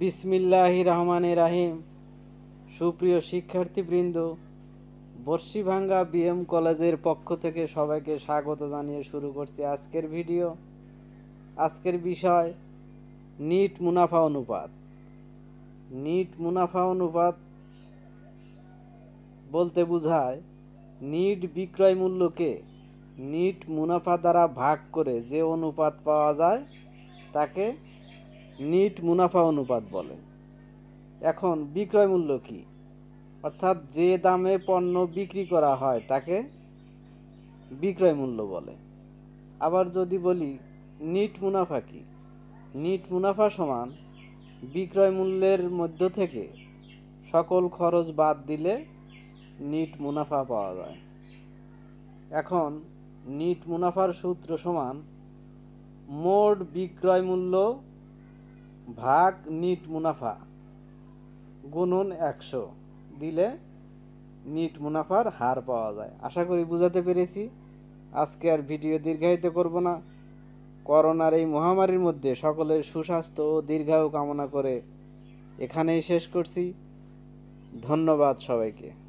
বিসমিল্লাহি রহমানে রাহিম সুপ্রিয় শিক্ষার্থীবৃন্দ বর্ষিভাঙ্গা বিএম কলেজের পক্ষ থেকে সবাইকে স্বাগত জানিয়ে শুরু করছি আজকের ভিডিও আজকের বিষয় নিট মুনাফা অনুপাত নিট মুনাফা অনুপাত বলতে বোঝায় নিট বিক্রয় মূল্যকে নিট মুনাফা দ্বারা ভাগ করে যে অনুপাত পাওয়া যায় তাকে নিট মুনাফা অনুপাত বলে এখন বিক্রয় মূল্য কী অর্থাৎ যে দামে পণ্য বিক্রি করা হয় তাকে বিক্রয় মূল্য বলে আবার যদি বলি নিট মুনাফা কি নিট মুনাফা সমান বিক্রয় মূল্যের মধ্য থেকে সকল খরচ বাদ দিলে নিট মুনাফা পাওয়া যায় এখন নিট মুনাফার সূত্র সমান মোট বিক্রয় মূল্য ভাগ নিট মুনাফা গুণন একশো দিলে নিট মুনাফার হার পাওয়া যায় আশা করি বুঝাতে পেরেছি আজকে আর ভিডিও দীর্ঘায়িত করব না করোনার এই মহামারীর মধ্যে সকলের সুস্বাস্থ্য ও দীর্ঘায়ু কামনা করে এখানেই শেষ করছি ধন্যবাদ সবাইকে